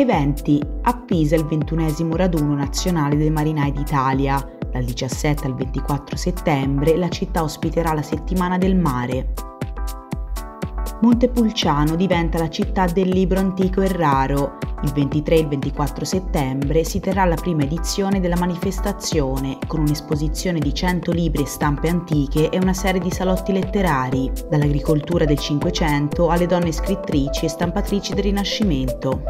eventi a Pisa il ventunesimo raduno nazionale dei marinai d'Italia. Dal 17 al 24 settembre la città ospiterà la settimana del mare. Montepulciano diventa la città del libro antico e raro. Il 23 e il 24 settembre si terrà la prima edizione della manifestazione, con un'esposizione di 100 libri e stampe antiche e una serie di salotti letterari, dall'agricoltura del Cinquecento alle donne scrittrici e stampatrici del Rinascimento.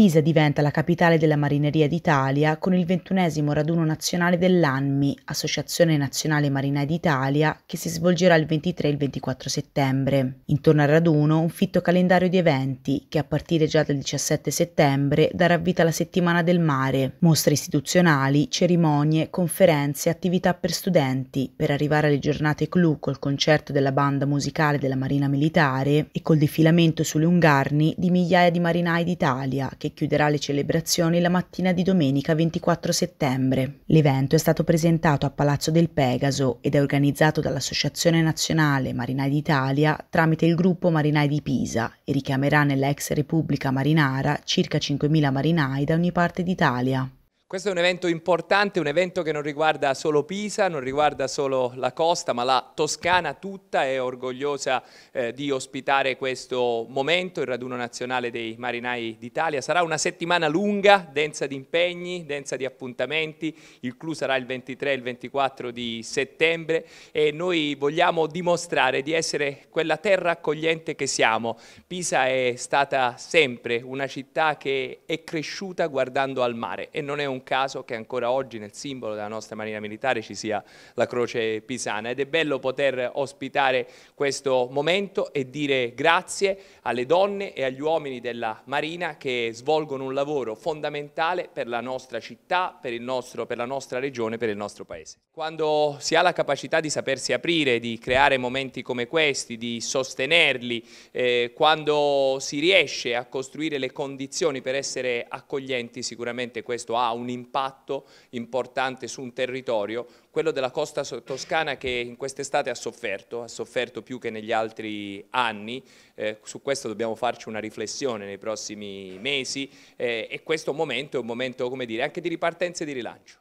Pisa diventa la capitale della marineria d'Italia con il ventunesimo raduno nazionale dell'ANMI, Associazione Nazionale Marinai d'Italia, che si svolgerà il 23 e il 24 settembre. Intorno al raduno un fitto calendario di eventi che a partire già dal 17 settembre darà vita alla settimana del mare, mostre istituzionali, cerimonie, conferenze, attività per studenti, per arrivare alle giornate clou col concerto della banda musicale della Marina Militare e col defilamento sulle Ungarni di migliaia di marinai d'Italia che che chiuderà le celebrazioni la mattina di domenica 24 settembre. L'evento è stato presentato a Palazzo del Pegaso ed è organizzato dall'Associazione Nazionale Marinai d'Italia tramite il gruppo Marinai di Pisa e richiamerà nella ex Repubblica Marinara circa 5.000 marinai da ogni parte d'Italia. Questo è un evento importante, un evento che non riguarda solo Pisa, non riguarda solo la costa, ma la Toscana tutta è orgogliosa eh, di ospitare questo momento, il raduno nazionale dei marinai d'Italia. Sarà una settimana lunga, densa di impegni, densa di appuntamenti, il clou sarà il 23 e il 24 di settembre e noi vogliamo dimostrare di essere quella terra accogliente che siamo. Pisa è stata sempre una città che è cresciuta guardando al mare e non è un un caso che ancora oggi nel simbolo della nostra Marina Militare ci sia la Croce Pisana ed è bello poter ospitare questo momento e dire grazie alle donne e agli uomini della Marina che svolgono un lavoro fondamentale per la nostra città, per, nostro, per la nostra regione, per il nostro paese. Quando si ha la capacità di sapersi aprire, di creare momenti come questi, di sostenerli, eh, quando si riesce a costruire le condizioni per essere accoglienti, sicuramente questo ha un un impatto importante su un territorio, quello della costa toscana che in quest'estate ha sofferto, ha sofferto più che negli altri anni, eh, su questo dobbiamo farci una riflessione nei prossimi mesi eh, e questo momento è un momento come dire, anche di ripartenza e di rilancio.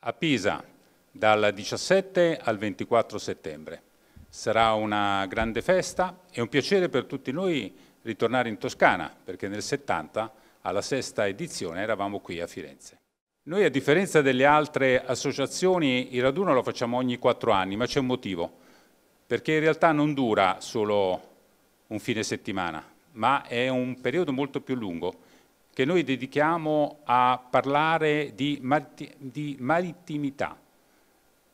A Pisa dal 17 al 24 settembre. Sarà una grande festa e un piacere per tutti noi ritornare in Toscana perché nel 70 alla sesta edizione eravamo qui a Firenze. Noi a differenza delle altre associazioni il raduno lo facciamo ogni quattro anni, ma c'è un motivo, perché in realtà non dura solo un fine settimana, ma è un periodo molto più lungo che noi dedichiamo a parlare di, marit di marittimità,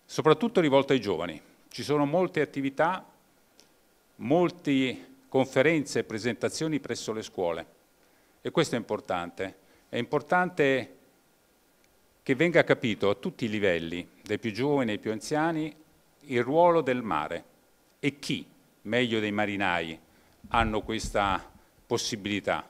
soprattutto rivolta ai giovani. Ci sono molte attività, molte conferenze e presentazioni presso le scuole e questo è importante. È importante che venga capito a tutti i livelli, dai più giovani ai più anziani, il ruolo del mare e chi, meglio dei marinai, hanno questa possibilità.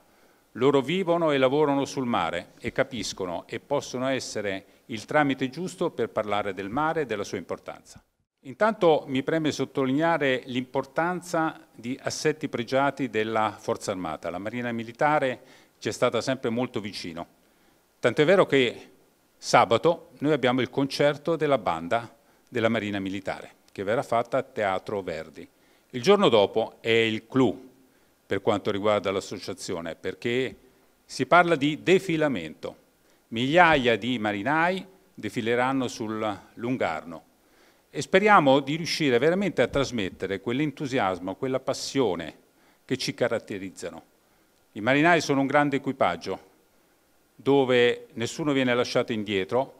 Loro vivono e lavorano sul mare e capiscono e possono essere il tramite giusto per parlare del mare e della sua importanza. Intanto mi preme sottolineare l'importanza di assetti pregiati della Forza Armata. La Marina Militare ci è stata sempre molto vicino. Tant'è vero che Sabato noi abbiamo il concerto della banda della Marina Militare, che verrà fatta a Teatro Verdi. Il giorno dopo è il clou per quanto riguarda l'associazione, perché si parla di defilamento. Migliaia di marinai defileranno sul Lungarno e speriamo di riuscire veramente a trasmettere quell'entusiasmo, quella passione che ci caratterizzano. I marinai sono un grande equipaggio, dove nessuno viene lasciato indietro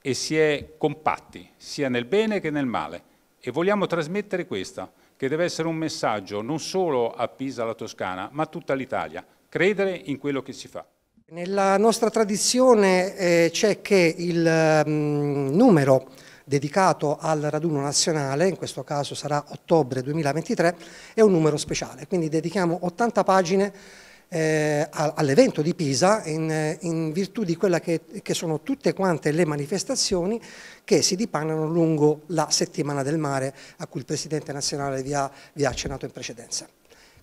e si è compatti, sia nel bene che nel male. E vogliamo trasmettere questa, che deve essere un messaggio non solo a Pisa, la Toscana, ma a tutta l'Italia. Credere in quello che si fa. Nella nostra tradizione eh, c'è che il mh, mm, numero dedicato al raduno nazionale, in questo caso sarà ottobre 2023, è un numero speciale, quindi dedichiamo 80 pagine eh, all'evento di Pisa in, eh, in, virtù di quelle che, che, sono tutte quante le manifestazioni che si dipanano lungo la settimana del mare a cui il Presidente nazionale vi ha, vi ha accennato in precedenza.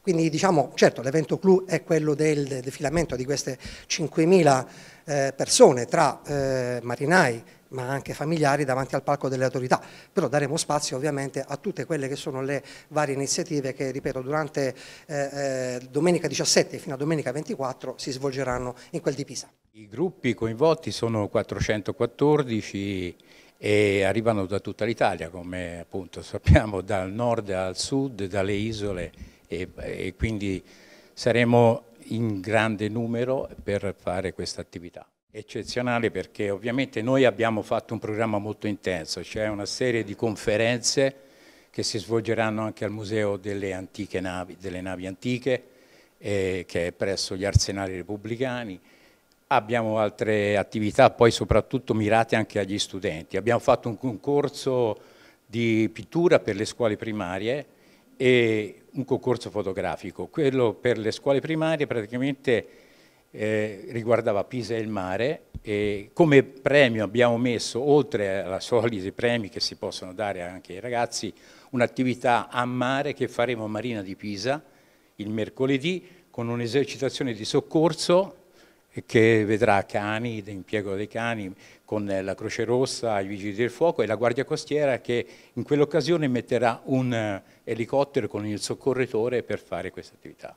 Quindi diciamo, certo, l'evento clou è quello del defilamento di queste 5.000 eh, persone tra eh, marinai ma anche familiari davanti al palco delle autorità, però daremo spazio ovviamente a tutte quelle che sono le varie iniziative che, ripeto, durante eh, eh domenica 17 fino a domenica 24 si svolgeranno in quel di Pisa. I gruppi coinvolti sono 414 e arrivano da tutta l'Italia, come appunto sappiamo, dal nord al sud, dalle isole e, e quindi saremo in grande numero per fare questa attività eccezionale perché ovviamente noi abbiamo fatto un programma molto intenso, c'è cioè una serie di conferenze che si svolgeranno anche al Museo delle, antiche navi, delle Navi Antiche, eh, che è presso gli arsenali repubblicani, abbiamo altre attività poi soprattutto mirate anche agli studenti, abbiamo fatto un concorso di pittura per le scuole primarie e un concorso fotografico, quello per le scuole primarie praticamente eh, riguardava Pisa e il mare e come premio abbiamo messo, oltre ai soliti premi che si possono dare anche ai ragazzi, un'attività a mare che faremo a Marina di Pisa il mercoledì con un'esercitazione di soccorso che vedrà cani, l'impiego dei cani, con la Croce Rossa, i Vigili del Fuoco e la Guardia Costiera che in quell'occasione metterà un eh, elicottero con il soccorritore per fare questa attività.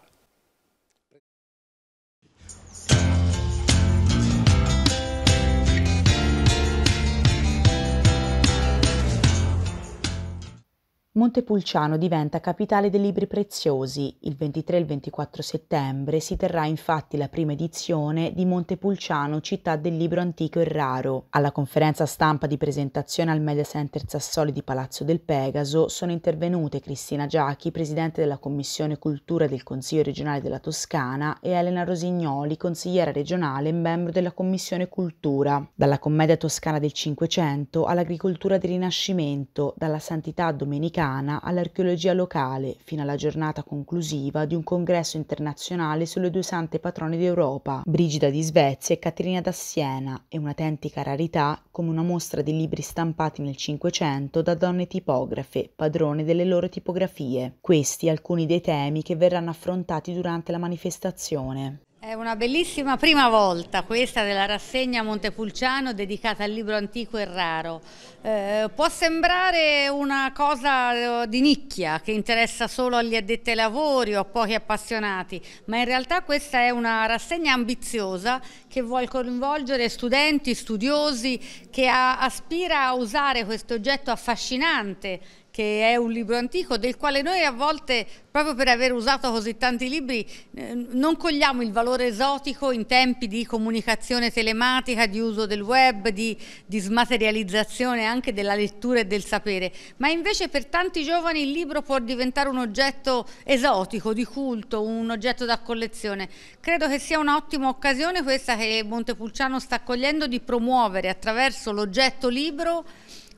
Montepulciano diventa capitale dei libri preziosi. Il 23 e il 24 settembre si terrà infatti la prima edizione di Montepulciano, città del libro antico e raro. Alla conferenza stampa di presentazione al Media Center Sassoli di Palazzo del Pegaso sono intervenute Cristina Giachi, presidente della Commissione Cultura del Consiglio regionale della Toscana, e Elena Rosignoli, consigliera regionale e membro della Commissione Cultura. Dalla commedia toscana del Cinquecento all'agricoltura del Rinascimento, dalla santità domenicana americana all'archeologia locale fino alla giornata conclusiva di un congresso internazionale sulle due sante patrone d'Europa, Brigida di Svezia e Caterina da Siena, e un'autentica rarità come una mostra di libri stampati nel Cinquecento da donne tipografe, padrone delle loro tipografie. Questi alcuni dei temi che verranno affrontati durante la manifestazione. È una bellissima prima volta questa della rassegna Montepulciano dedicata al libro antico e raro. Eh, può sembrare una cosa eh, di nicchia che interessa solo agli addetti ai lavori o a pochi appassionati, ma in realtà questa è una rassegna ambiziosa che vuole coinvolgere studenti, studiosi, che a, aspira a usare questo oggetto affascinante che è un libro antico del quale noi a volte, proprio per aver usato così tanti libri, eh, non cogliamo il valore esotico in tempi di comunicazione telematica, di uso del web, di, di smaterializzazione anche della lettura e del sapere. Ma invece per tanti giovani il libro può diventare un oggetto esotico, di culto, un oggetto da collezione. Credo che sia un'ottima occasione questa che Montepulciano sta cogliendo di promuovere attraverso l'oggetto libro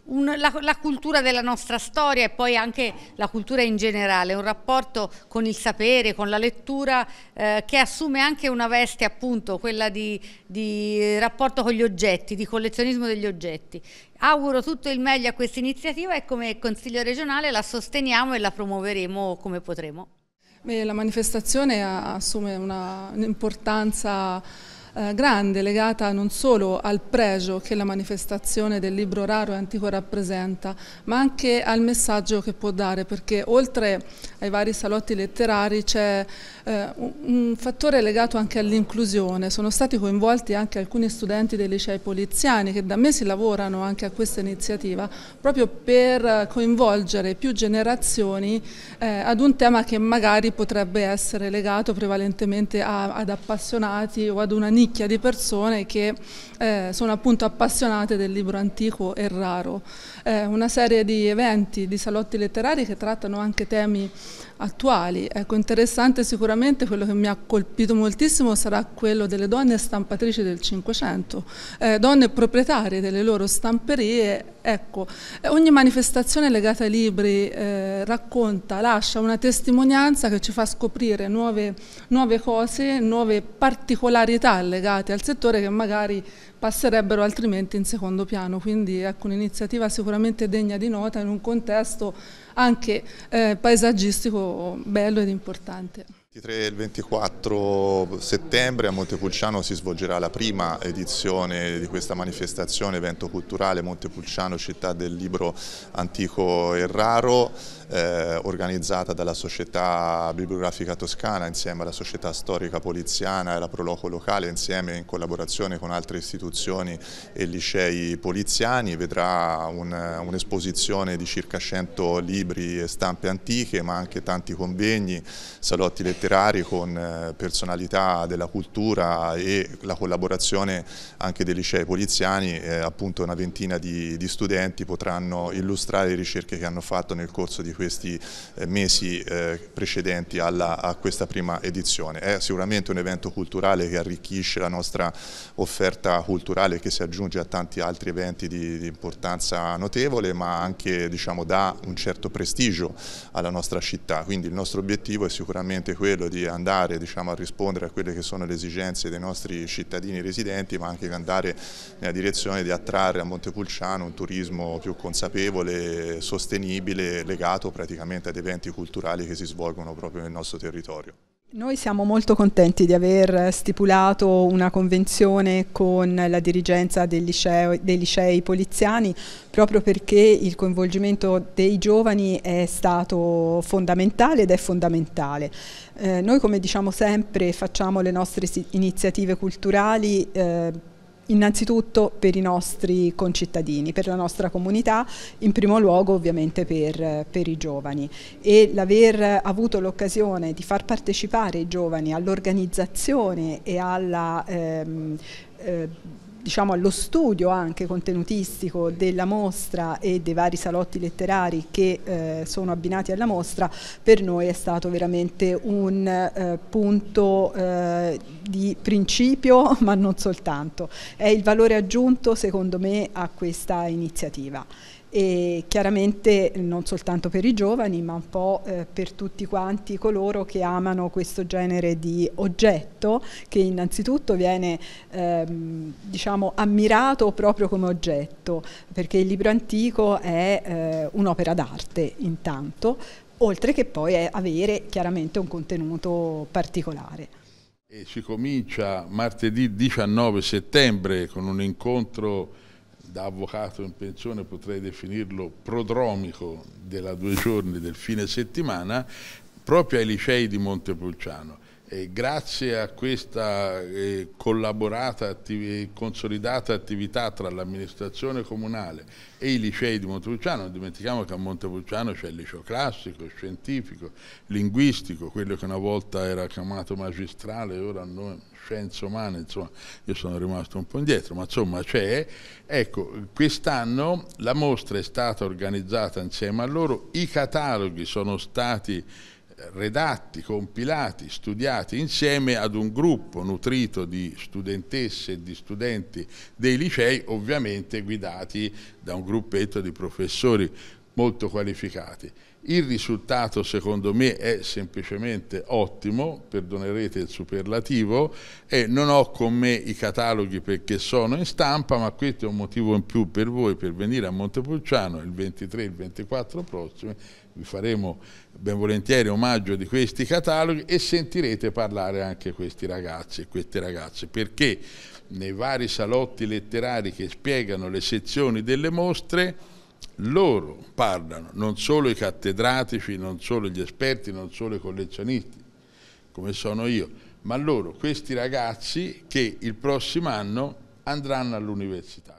un, la, la, cultura della nostra storia e poi anche la cultura in generale, un rapporto con il sapere, con la lettura eh, che assume anche una veste appunto, quella di, di rapporto con gli oggetti, di collezionismo degli oggetti. Auguro tutto il meglio a questa iniziativa e come Consiglio regionale la sosteniamo e la promuoveremo come potremo. Beh, la manifestazione assume un'importanza eh, grande legata non solo al pregio che la manifestazione del libro raro e antico rappresenta, ma anche al messaggio che può dare, perché oltre ai vari salotti letterari c'è eh, un fattore legato anche all'inclusione. Sono stati coinvolti anche alcuni studenti dei licei poliziani che da mesi lavorano anche a questa iniziativa, proprio per coinvolgere più generazioni eh, ad un tema che magari potrebbe essere legato prevalentemente ad appassionati o ad una nicchia nicchia di persone che eh, sono appunto appassionate del libro antico e raro. Eh, una serie di eventi, di salotti letterari che trattano anche temi attuali. Ecco, interessante sicuramente, quello che mi ha colpito moltissimo sarà quello delle donne stampatrici del Cinquecento, eh, donne proprietarie delle loro stamperie. Ecco, eh, ogni manifestazione legata ai libri eh, racconta, lascia una testimonianza che ci fa scoprire nuove, nuove cose, nuove particolarità legate al settore che magari passerebbero altrimenti in secondo piano, quindi ecco un'iniziativa sicuramente degna di nota in un contesto anche eh, paesaggistico bello ed importante. Il 23 e il 24 settembre a Montepulciano si svolgerà la prima edizione di questa manifestazione evento culturale Montepulciano città del libro antico e raro eh, organizzata dalla società bibliografica toscana insieme alla società storica poliziana e la Proloco locale insieme in collaborazione con altre istituzioni e licei poliziani, vedrà un'esposizione un di circa 100 libri e stampe antiche ma anche tanti convegni, salotti letterari con eh, personalità della cultura e la collaborazione anche dei licei poliziani, eh, appunto una ventina di, di studenti potranno illustrare le ricerche che hanno fatto nel corso di questi eh, mesi eh, precedenti alla, a questa prima edizione. È sicuramente un evento culturale che arricchisce la nostra offerta culturale che si aggiunge a tanti altri eventi di, di importanza notevole ma anche diciamo, dà un certo prestigio alla nostra città, quindi il nostro obiettivo è sicuramente quello di andare diciamo, a rispondere a quelle che sono le esigenze dei nostri cittadini residenti ma anche di andare nella direzione di attrarre a Montepulciano un turismo più consapevole, sostenibile, legato dedicato praticamente ad eventi culturali che si svolgono proprio nel nostro territorio. Noi siamo molto contenti di aver stipulato una convenzione con la dirigenza dei licei, dei licei poliziani proprio perché il coinvolgimento dei giovani è stato fondamentale ed è fondamentale. Eh, noi come diciamo sempre facciamo le nostre iniziative culturali eh, innanzitutto per i nostri concittadini, per la nostra comunità, in primo luogo ovviamente per, per i giovani e l'aver avuto l'occasione di far partecipare i giovani all'organizzazione e alla ehm, eh, diciamo, allo studio anche contenutistico della mostra e dei vari salotti letterari che eh, sono abbinati alla mostra, per noi è stato veramente un eh, punto eh, di principio, ma non soltanto. È il valore aggiunto, secondo me, a questa iniziativa e chiaramente non soltanto per i giovani ma un po' eh, per tutti quanti coloro che amano questo genere di oggetto che innanzitutto viene ehm, diciamo ammirato proprio come oggetto perché il libro antico è eh, un'opera d'arte intanto oltre che poi avere chiaramente un contenuto particolare. E si comincia martedì 19 settembre con un incontro da avvocato in pensione potrei definirlo prodromico della due giorni del fine settimana proprio ai licei di Montepulciano eh, grazie a questa eh, collaborata attiv consolidata attività tra l'amministrazione comunale e i licei di Montepulciano, non dimentichiamo che a Montepulciano c'è il liceo classico, scientifico, linguistico, quello che una volta era chiamato magistrale, ora noi, scienze umane, insomma io sono rimasto un po' indietro, ma insomma c'è. Ecco, quest'anno la mostra è stata organizzata insieme a loro, i cataloghi sono stati redatti, compilati, studiati insieme ad un gruppo nutrito di studentesse e di studenti dei licei, ovviamente guidati da un gruppetto di professori molto qualificati. Il risultato secondo me è semplicemente ottimo, perdonerete il superlativo, e non ho con me i cataloghi perché sono in stampa, ma questo è un motivo in più per voi per venire a Montepulciano il 23 e il 24 prossimo vi faremo ben volentieri omaggio di questi cataloghi e sentirete parlare anche questi ragazzi e queste ragazze, perché nei vari salotti letterari che spiegano le sezioni delle mostre, loro parlano, non solo i cattedratici, non solo gli esperti, non solo i collezionisti, come sono io, ma loro, questi ragazzi che il prossimo anno andranno all'università.